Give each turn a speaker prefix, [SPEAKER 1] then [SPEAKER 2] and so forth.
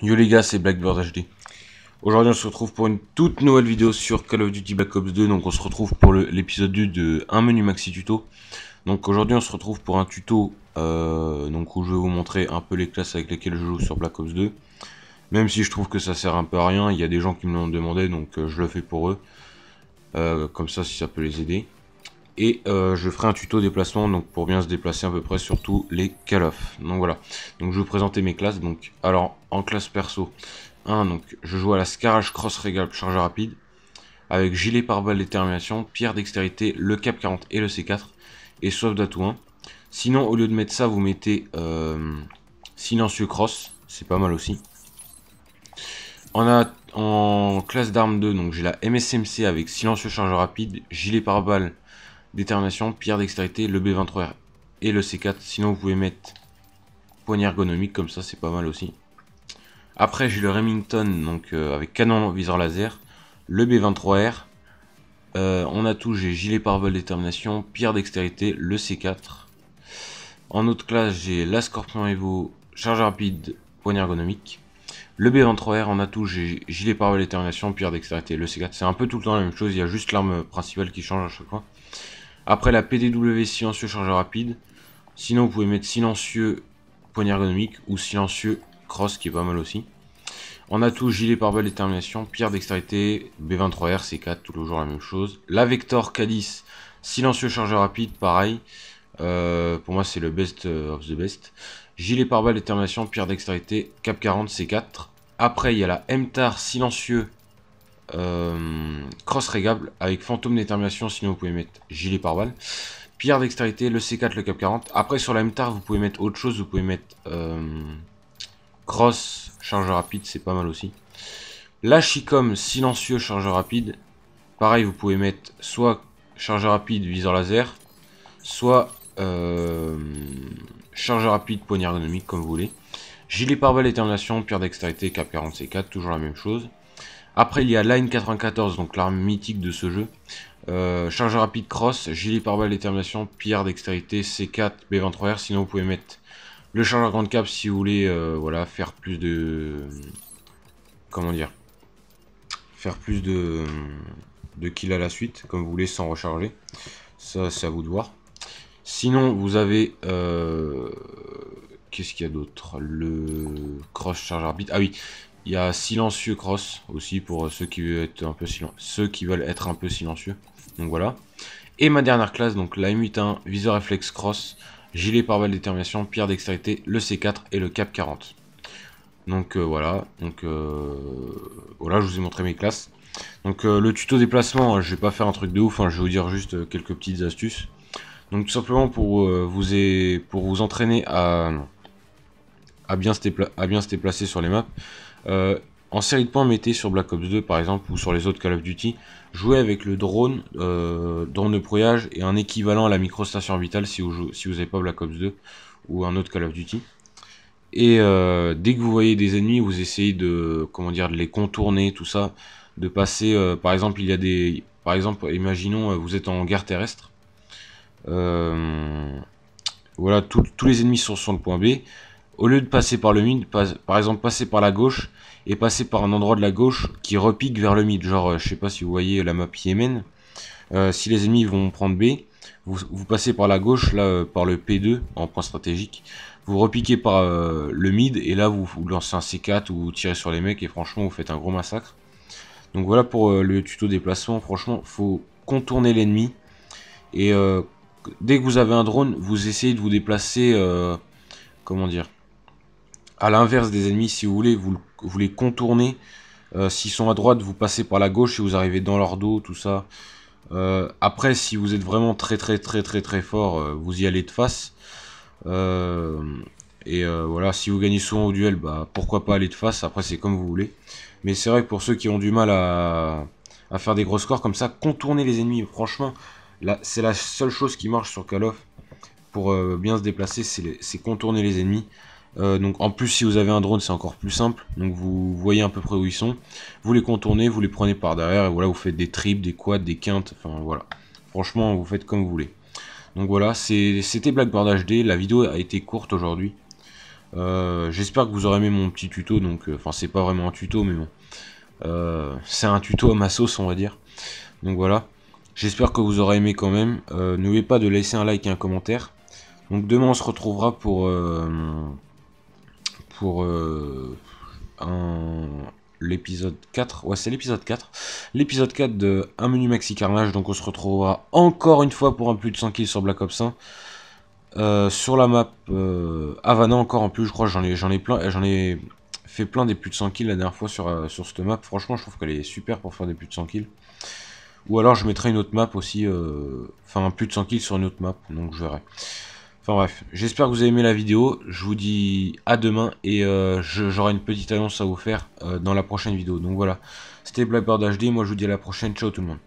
[SPEAKER 1] Yo les gars, c'est Blackbird HD. Aujourd'hui, on se retrouve pour une toute nouvelle vidéo sur Call of Duty Black Ops 2. Donc, on se retrouve pour l'épisode 2 de un menu maxi tuto. Donc, aujourd'hui, on se retrouve pour un tuto euh, donc où je vais vous montrer un peu les classes avec lesquelles je joue sur Black Ops 2. Même si je trouve que ça sert un peu à rien, il y a des gens qui me l'ont demandé, donc euh, je le fais pour eux. Euh, comme ça, si ça peut les aider et euh, je ferai un tuto déplacement donc pour bien se déplacer à peu près sur tous les call of, Donc voilà, donc je vais vous présenter mes classes. Donc alors en classe perso 1, donc je joue à la Scarage Cross Regal charge rapide avec gilet par balle détermination, pierre dextérité, le cap 40 et le C4 et Soif d'atout 1. Sinon au lieu de mettre ça vous mettez euh, silencieux cross, c'est pas mal aussi. On a en classe d'armes 2, donc j'ai la MSMC avec silencieux charge rapide, gilet pare-balles détermination, pierre dextérité, le B23R et le C4. Sinon, vous pouvez mettre poignée ergonomique, comme ça, c'est pas mal aussi. Après, j'ai le Remington, donc euh, avec canon viseur laser, le B23R. en euh, on a j'ai gilet pare-balles détermination, pierre dextérité, le C4. En autre classe, j'ai la Scorpion Evo, charge rapide, poignée ergonomique. Le B23R, en atout, j'ai gilet pare-balles détermination, pierre dextérité, le C4. C'est un peu tout le temps la même chose, il y a juste l'arme principale qui change à chaque fois. Après la PDW silencieux chargeur rapide. Sinon, vous pouvez mettre silencieux poignée ergonomique ou silencieux cross qui est pas mal aussi. on a tout, gilet pare-balles détermination, pierre dextérité, B23R, C4, tout le jour la même chose. La Vector K10, silencieux chargeur rapide, pareil. Euh, pour moi, c'est le best of the best. Gilet pare-balles détermination, pierre dextérité, cap 40, C4. Après, il y a la MTAR silencieux euh, cross régable avec fantôme détermination, sinon vous pouvez mettre gilet par balle. Pierre dextérité, le C4, le cap 40. Après sur la MTAR, vous pouvez mettre autre chose, vous pouvez mettre euh, cross, charge rapide, c'est pas mal aussi. La Chicom, silencieux, chargeur rapide. Pareil, vous pouvez mettre soit chargeur rapide, viseur laser, soit euh, chargeur rapide, poignée ergonomique, comme vous voulez. Gilet pare-balles, détermination, pierre dextérité, cap 40 C4, toujours la même chose. Après, il y a Line 94, donc l'arme mythique de ce jeu. Euh, chargeur rapide cross, gilet par balles détermination, pierre dextérité, C4, B23R. Sinon, vous pouvez mettre le chargeur grande cap si vous voulez euh, voilà, faire plus de... Comment dire Faire plus de, de kills à la suite, comme vous voulez, sans recharger. Ça, c'est à vous de voir. Sinon, vous avez... Euh, qu'est-ce qu'il y a d'autre Le cross charge rapide. Ah oui, il y a silencieux cross aussi pour euh, ceux qui veulent être un peu ceux qui veulent être un peu silencieux. Donc voilà. Et ma dernière classe, donc la M81, viseur reflex cross, gilet par balle détermination, pierre d'extrémité le C4 et le cap 40. Donc euh, voilà, donc euh, voilà, je vous ai montré mes classes. Donc le tuto déplacement, je vais pas faire un truc de ouf, hein. je vais vous dire juste quelques petites astuces. Donc tout simplement pour, vous, et, pour vous entraîner à, à, bien à bien se déplacer sur les maps, euh, en série de points, mettez sur Black Ops 2 par exemple ou sur les autres Call of Duty, jouez avec le drone, euh, drone de brouillage et un équivalent à la microstation vitale si vous n'avez pas Black Ops 2 ou un autre Call of Duty. Et euh, dès que vous voyez des ennemis, vous essayez de comment dire de les contourner, tout ça, de passer. par exemple, il y a des, par exemple, imaginons vous êtes en guerre terrestre. voilà, tous les ennemis sont sur le point B au lieu de passer par le mid, par exemple passer par la gauche et passer par un endroit de la gauche qui repique vers le mid. Genre, je euh, je sais pas si vous voyez la map Yémen. Euh, si les ennemis vont prendre B, vous, passez par la gauche, là, euh, par le P2 en point stratégique. Vous repiquez par le mid et là vous, lancez un C4 ou vous tirez sur les mecs et franchement vous faites un gros massacre. Donc voilà pour le tuto déplacement. Franchement, faut contourner l'ennemi et dès que vous avez un drone, vous essayez de vous déplacer. comment dire à l'inverse des ennemis si vous voulez, vous, les contournez. Euh, s'ils sont à droite, vous passez par la gauche et vous arrivez dans leur dos, tout ça. Euh, après, si vous êtes vraiment très très très très très fort, euh, vous y allez de face. et voilà, si vous gagnez souvent au duel, bah, pourquoi pas aller de face, après c'est comme vous voulez. Mais c'est vrai que pour ceux qui ont du mal à, faire des gros scores comme ça, contourner les ennemis, franchement, c'est la seule chose qui marche sur Call of pour bien se déplacer, c'est contourner les ennemis. Euh, donc en plus si vous avez un drone c'est encore plus simple, donc vous voyez à peu près où ils sont, vous les contournez, vous les prenez par derrière et voilà vous faites des tripes, des quads, des quintes, enfin voilà. Franchement vous faites comme vous voulez. Donc voilà, c'était Blackboard HD, la vidéo a été courte aujourd'hui. Euh, j'espère que vous aurez aimé mon petit tuto, donc euh, enfin c'est pas vraiment un tuto mais bon. c'est un tuto à ma sauce on va dire. Donc voilà. J'espère que vous aurez aimé quand même. N'oubliez pas de laisser un like et un commentaire. Donc demain on se retrouvera pour pour euh, l'épisode 4, ouais c'est l'épisode 4, l'épisode 4 de Un menu maxi carnage, donc on se retrouvera encore une fois pour un plus de 100 kills sur Black Ops 1, euh, sur la map euh, Havana encore en plus, je crois j'en ai, j'en ai plein, j'en ai fait plein des plus de 100 kills la dernière fois sur, euh, sur cette map, franchement je trouve qu'elle est super pour faire des plus de 100 kills, ou alors je mettrai une autre map aussi, enfin un plus de 100 kills sur une autre map, donc je verrai. Enfin bref, j'espère que vous avez aimé la vidéo. Je vous dis à demain et euh, j'aurai une petite annonce à vous faire euh, dans la prochaine vidéo. Donc voilà, c'était Blackbird HD. Moi je vous dis à la prochaine. Ciao tout le monde.